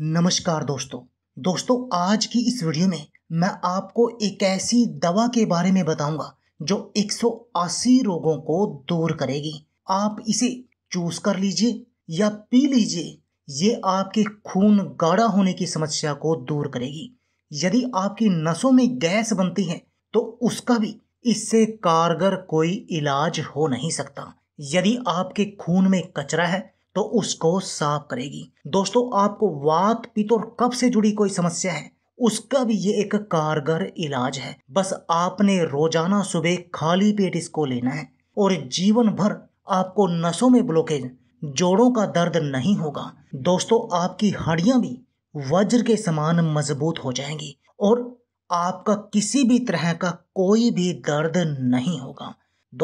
नमस्कार दोस्तों दोस्तों आज की इस वीडियो में मैं आपको एक ऐसी दवा के बारे में बताऊंगा जो 180 रोगों को दूर करेगी आप इसे चूस कर लीजिए या पी लीजिए ये आपके खून गाढ़ा होने की समस्या को दूर करेगी यदि आपकी नसों में गैस बनती है तो उसका भी इससे कारगर कोई इलाज हो नहीं सकता यदि आपके खून में कचरा है तो उसको साफ करेगी दोस्तों आपको वात पित्त और कफ से जुड़ी कोई समस्या है उसका भी ये एक कारगर इलाज है बस आपने रोजाना सुबह खाली पेट इसको लेना है और जीवन भर आपको नसों में ब्लॉकेज जोड़ों का दर्द नहीं होगा दोस्तों आपकी हड्डियां भी वज्र के समान मजबूत हो जाएंगी और आपका किसी भी तरह का कोई भी दर्द नहीं होगा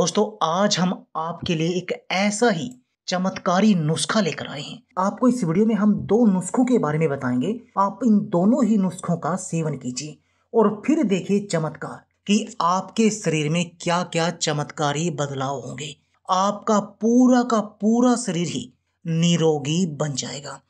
दोस्तों आज हम आपके लिए एक ऐसा ही चमत्कारी नुस्खा लेकर आए हैं आपको इस वीडियो में हम दो नुस्खों के बारे में बताएंगे आप इन दोनों ही नुस्खों का सेवन कीजिए और फिर देखिए चमत्कार कि आपके शरीर में क्या क्या चमत्कारी बदलाव होंगे आपका पूरा का पूरा शरीर ही निरोगी बन जाएगा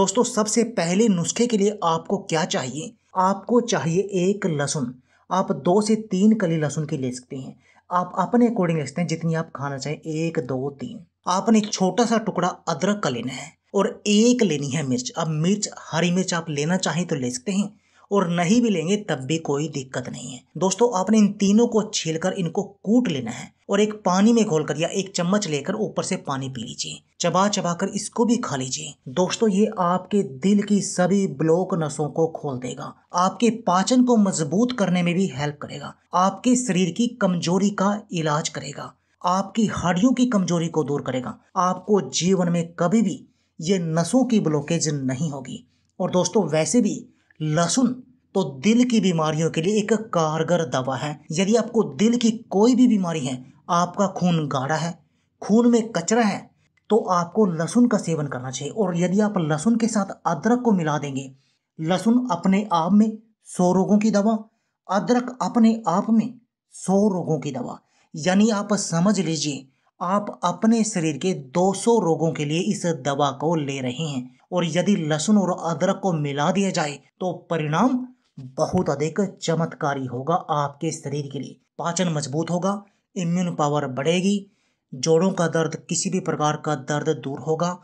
दोस्तों सबसे पहले नुस्खे के लिए आपको क्या चाहिए आपको चाहिए एक लहसुन आप दो से तीन कली लहसुन की ले सकते हैं आप अपने अकॉर्डिंग ले सकते हैं जितनी आप खाना चाहें एक दो तीन आपने एक छोटा सा टुकड़ा अदरक का लेना है और एक लेनी है मिर्च अब मिर्च हरी मिर्च आप लेना चाहें तो ले सकते हैं और नहीं भी लेंगे तब भी कोई दिक्कत नहीं है दोस्तों आपने इन तीनों को कर इनको कूट लेना है और एक पानी में घोलकर या एक चम्मच लेकर ऊपर से पानी पी लीजिए चबा चबा कर इसको भी खा लीजिए दोस्तों ये आपके दिल की सभी ब्लॉक नसों को खोल देगा आपके पाचन को मजबूत करने में भी हेल्प करेगा आपके शरीर की कमजोरी का इलाज करेगा आपकी हड्डियों की कमजोरी को दूर करेगा आपको जीवन में कभी भी ये नसों की ब्लॉकेज नहीं होगी और दोस्तों वैसे भी लहसुन तो दिल की बीमारियों के लिए एक कारगर दवा है यदि आपको दिल की कोई भी बीमारी है आपका खून गाढ़ा है खून में कचरा है तो आपको लहसुन का सेवन करना चाहिए और यदि आप लहसुन के साथ अदरक को मिला देंगे लहसुन अपने आप में सौ रोगों की दवा अदरक अपने आप में सौ रोगों की दवा यानी आप समझ लीजिए आप अपने शरीर के 200 रोगों के लिए इस दवा को ले रहे हैं और यदि लहसुन और अदरक को मिला दिया जाए तो परिणाम बहुत अधिक चमत्कारी होगा आपके शरीर के लिए पाचन मजबूत होगा इम्यून पावर बढ़ेगी जोड़ों का दर्द किसी भी प्रकार का दर्द दूर होगा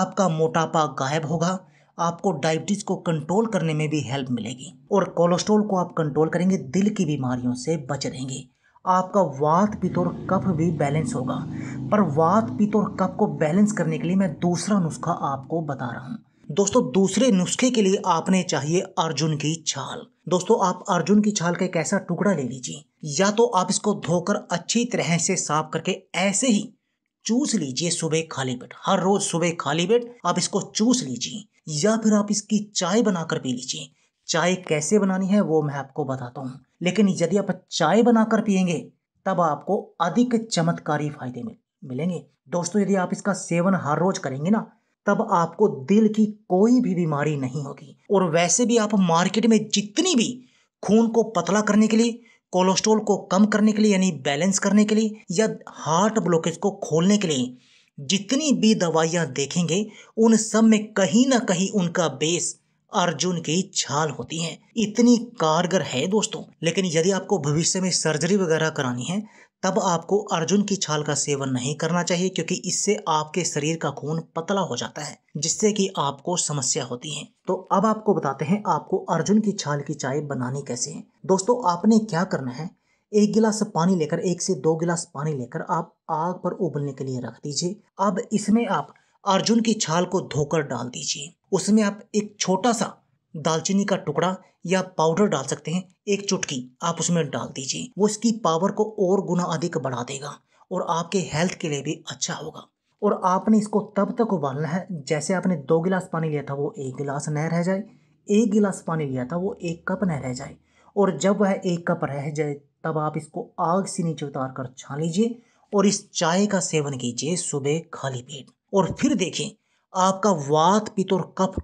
आपका मोटापा गायब होगा आपको डायबिटीज़ को कंट्रोल करने में भी हेल्प मिलेगी और कोलेस्ट्रॉल को आप कंट्रोल करेंगे दिल की बीमारियों से बच रहेंगे आपका वात पित्त और कफ भी बैलेंस होगा पर वात पित्त और कफ को बैलेंस करने के लिए मैं दूसरा नुस्खा आपको बता रहा हूँ दोस्तों दूसरे नुस्खे के लिए आपने चाहिए अर्जुन की छाल दोस्तों आप अर्जुन की छाल का एक ऐसा टुकड़ा ले लीजिए या तो आप इसको धोकर अच्छी तरह से साफ करके ऐसे ही चूस लीजिए सुबह खाली पेट हर रोज सुबह खाली पेट आप इसको चूस लीजिए या फिर आप इसकी चाय बनाकर पी लीजिए चाय कैसे बनानी है वो मैं आपको बताता हूँ लेकिन यदि आप चाय बनाकर पियेंगे तब आपको अधिक चमत्कारी फायदे मिलेंगे दोस्तों यदि आप इसका सेवन हर रोज करेंगे ना तब आपको दिल की कोई भी बीमारी नहीं होगी और वैसे भी आप मार्केट में जितनी भी खून को पतला करने के लिए कोलेस्ट्रोल को कम करने के लिए यानी बैलेंस करने के लिए या हार्ट ब्लॉकेज को खोलने के लिए जितनी भी दवाइयाँ देखेंगे उन सब में कहीं ना कहीं उनका बेस अर्जुन की छाल होती है इतनी कारगर है दोस्तों लेकिन यदि आपको भविष्य में सर्जरी वगैरह करानी है तब आपको अर्जुन की छाल का सेवन नहीं करना चाहिए क्योंकि इससे आपके शरीर का खून पतला हो जाता है जिससे कि आपको समस्या होती है तो अब आपको बताते हैं आपको अर्जुन की छाल की चाय बनानी कैसे है दोस्तों आपने क्या करना है एक गिलास पानी लेकर एक से दो गिलास पानी लेकर आप आग पर उबलने के लिए रख दीजिए अब इसमें आप अर्जुन की छाल को धोकर डाल दीजिए उसमें आप एक छोटा सा दालचीनी का टुकड़ा या पाउडर डाल सकते हैं एक चुटकी आप उसमें डाल दीजिए वो इसकी पावर को और गुना अधिक बढ़ा देगा और आपके हेल्थ के लिए भी अच्छा होगा और आपने इसको तब तक उबालना है जैसे आपने दो गिलास पानी लिया था वो एक गिलास न रह जाए एक गिलास पानी लिया था वो एक कप न रह जाए और जब वह एक कप रह जाए तब आप इसको आग से नीचे उतार कर छान लीजिए और इस चाय का सेवन कीजिए सुबह खाली पेट और फिर देखें आपका वात पित्त और कफ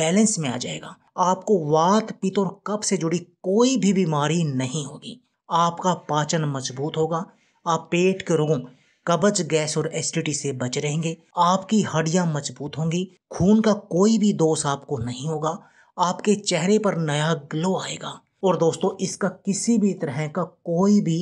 बैलेंस में आ जाएगा आपको वात पित्त और कफ से जुड़ी कोई भी बीमारी नहीं होगी आपका पाचन मजबूत होगा आप पेट के रोगों कब्ज गैस और एसिडिटी से बच रहेंगे आपकी हड्डियां मजबूत होंगी खून का कोई भी दोष आपको नहीं होगा आपके चेहरे पर नया ग्लो आएगा और दोस्तों इसका किसी भी तरह का कोई भी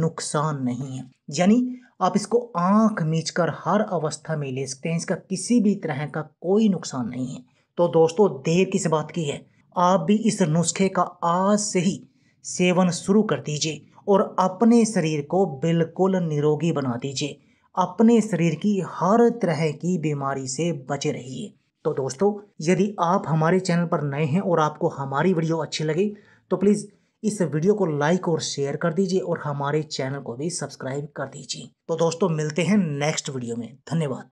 नुकसान नहीं है यानी आप इसको आंख मीच कर हर अवस्था में ले सकते हैं इसका किसी भी तरह का कोई नुकसान नहीं है तो दोस्तों देर किस बात की है आप भी इस नुस्खे का आज से ही सेवन शुरू कर दीजिए और अपने शरीर को बिल्कुल निरोगी बना दीजिए अपने शरीर की हर तरह की बीमारी से बचे रहिए तो दोस्तों यदि आप हमारे चैनल पर नए हैं और आपको हमारी वीडियो अच्छी लगी तो प्लीज़ इस वीडियो को लाइक और शेयर कर दीजिए और हमारे चैनल को भी सब्सक्राइब कर दीजिए तो दोस्तों मिलते हैं नेक्स्ट वीडियो में धन्यवाद